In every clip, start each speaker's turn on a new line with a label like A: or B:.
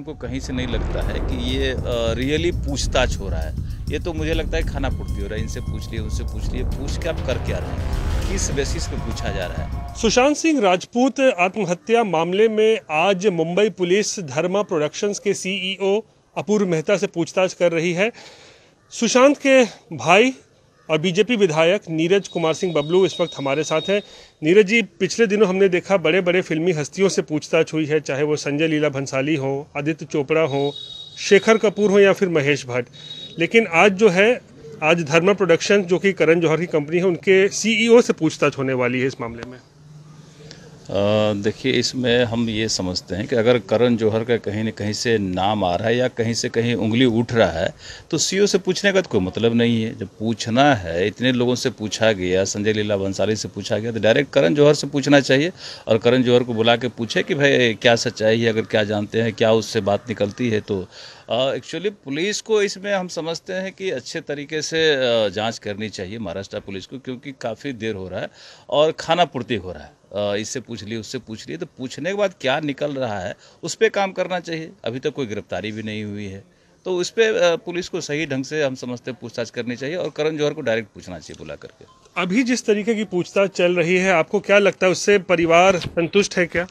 A: हमको कहीं से नहीं लगता है कि ये रियली पूछताछ हो रहा है ये तो मुझे लगता है खाना पूर्ति हो रहा है इनसे पूछ लिए उनसे पूछ लिए पूछ के आप कर क्या रहे हैं किस बेसिस पे पूछा जा रहा है
B: सुशांत सिंह राजपूत आत्महत्या मामले में आज मुंबई पुलिस धर्मा प्रोडक्शंस के सीईओ e अपूर्व मेहता से पूछताछ कर रही है सुशांत के भाई और बीजेपी विधायक नीरज कुमार सिंह बबलू इस वक्त हमारे साथ हैं नीरज जी पिछले दिनों हमने देखा बड़े बड़े फिल्मी हस्तियों से पूछताछ हुई है चाहे वो संजय लीला भंसाली हो आदित्य चोपड़ा हो शेखर कपूर हो या फिर महेश भट्ट लेकिन आज जो है आज धर्मा प्रोडक्शन जो कि करण जौहर की कंपनी है उनके सीईओ e से पूछताछ होने वाली है इस मामले में
A: देखिए इसमें हम ये समझते हैं कि अगर करण जौहर का कहीं न कहीं से नाम आ रहा है या कहीं से कहीं उंगली उठ रहा है तो सीईओ से पूछने का तो कोई मतलब नहीं है जब पूछना है इतने लोगों से पूछा गया संजय लीला भंसाली से पूछा गया तो डायरेक्ट करण जौहर से पूछना चाहिए और करण जौहर को बुला के पूछे कि भाई क्या सच्चाई है अगर क्या जानते हैं क्या उससे बात निकलती है तो एक्चुअली पुलिस को इसमें हम समझते हैं कि अच्छे तरीके से जाँच करनी चाहिए महाराष्ट्र पुलिस को क्योंकि काफ़ी देर हो रहा है और खाना पूर्ति हो रहा है इससे पूछ लिए उससे पूछ लिए तो पूछने के बाद क्या निकल रहा है उस पर काम करना चाहिए अभी तक तो कोई गिरफ्तारी भी नहीं हुई है तो उस पर पुलिस को सही ढंग से हम समझते हैं पूछताछ करनी चाहिए और करण जौहर को डायरेक्ट पूछना चाहिए बुला करके
B: अभी जिस तरीके की पूछताछ चल रही है आपको क्या लगता है उससे परिवार संतुष्ट है क्या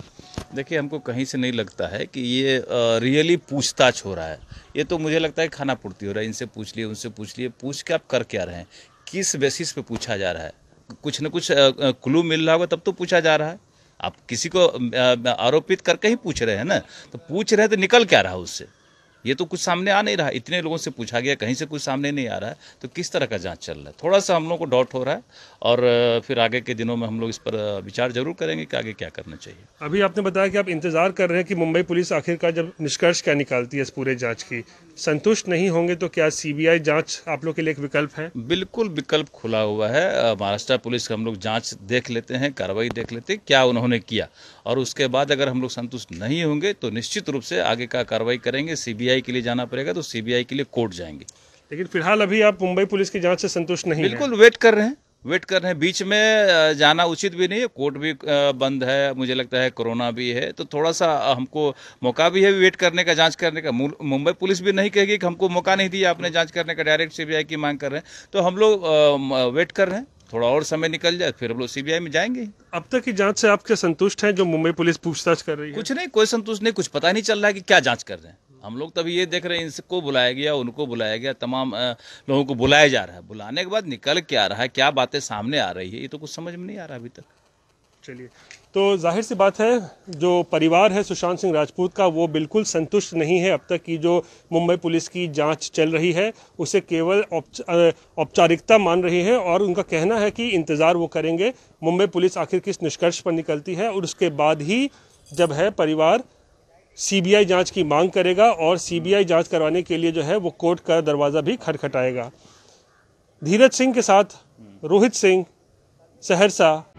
A: देखिए हमको कहीं से नहीं लगता है कि ये रियली पूछताछ हो रहा है ये तो मुझे लगता है खाना पूर्ति हो रहा है इनसे पूछ लिए उनसे पूछ लिए पूछ के आप कर क्या रहे हैं किस बेसिस पे पूछा जा रहा है कुछ न कुछ क्लू मिल रहा होगा तब तो पूछा जा रहा है आप किसी को आरोपित करके ही पूछ रहे हैं ना तो पूछ रहे तो निकल क्या रहा उससे ये तो कुछ सामने आ नहीं रहा इतने लोगों से पूछा गया कहीं से कुछ सामने नहीं आ रहा है तो किस तरह का जांच चल रहा है थोड़ा सा हम लोग को डाउट हो रहा है और फिर आगे के दिनों में हम लोग इस पर विचार जरूर करेंगे कि आगे क्या करना चाहिए
B: अभी आपने बताया कि आप इंतजार कर रहे हैं कि मुंबई पुलिस आखिरकार जब निष्कर्ष क्या निकालती है इस पूरे जाँच की संतुष्ट नहीं होंगे तो क्या सीबीआई जांच आप लोग के लिए एक विकल्प है
A: बिल्कुल विकल्प खुला हुआ है महाराष्ट्र पुलिस का हम लोग जांच देख लेते हैं कार्रवाई देख लेते हैं क्या उन्होंने किया और उसके बाद अगर हम लोग संतुष्ट नहीं होंगे तो निश्चित रूप से आगे का कार्रवाई करेंगे सीबीआई के लिए जाना पड़ेगा तो सीबीआई के लिए कोर्ट जाएंगे
B: लेकिन फिलहाल अभी आप मुंबई पुलिस की जाँच से संतुष्ट नहीं बिल्कुल वेट कर रहे हैं
A: वेट कर रहे हैं बीच में जाना उचित भी नहीं है कोर्ट भी बंद है मुझे लगता है कोरोना भी है तो थोड़ा सा हमको मौका भी है वेट करने का जांच करने का मुंबई पुलिस भी नहीं कहेगी कि हमको मौका नहीं दिया आपने जांच करने का डायरेक्ट सीबीआई की मांग कर रहे हैं तो हम लोग वेट कर रहे हैं थोड़ा और समय निकल जाए फिर हम लोग सी में जाएंगे अब तक की
B: जाँच से आपके संतुष्ट हैं जो मुंबई पुलिस पूछताछ कर रही है
A: कुछ नहीं कोई संतुष्ट नहीं कुछ पता नहीं चल रहा है कि क्या जाँच कर रहे हैं हम लोग तभी ये देख रहे हैं इनको बुलाया गया उनको बुलाया गया तमाम लोगों को बुलाया जा रहा है बुलाने के बाद निकल के आ रहा है क्या बातें सामने आ रही है ये तो कुछ समझ में नहीं आ रहा अभी तक चलिए
B: तो जाहिर सी बात है जो परिवार है सुशांत सिंह राजपूत का वो बिल्कुल संतुष्ट नहीं है अब तक की जो मुंबई पुलिस की जांच चल रही है उसे केवल औपचारिकता मान रहे हैं और उनका कहना है कि इंतज़ार वो करेंगे मुंबई पुलिस आखिर किस निष्कर्ष पर निकलती है और उसके बाद ही जब है परिवार सीबीआई जांच की मांग करेगा और सीबीआई जांच करवाने के लिए जो है वो कोर्ट का दरवाज़ा भी खटखटाएगा धीरज सिंह के साथ रोहित सिंह सहरसा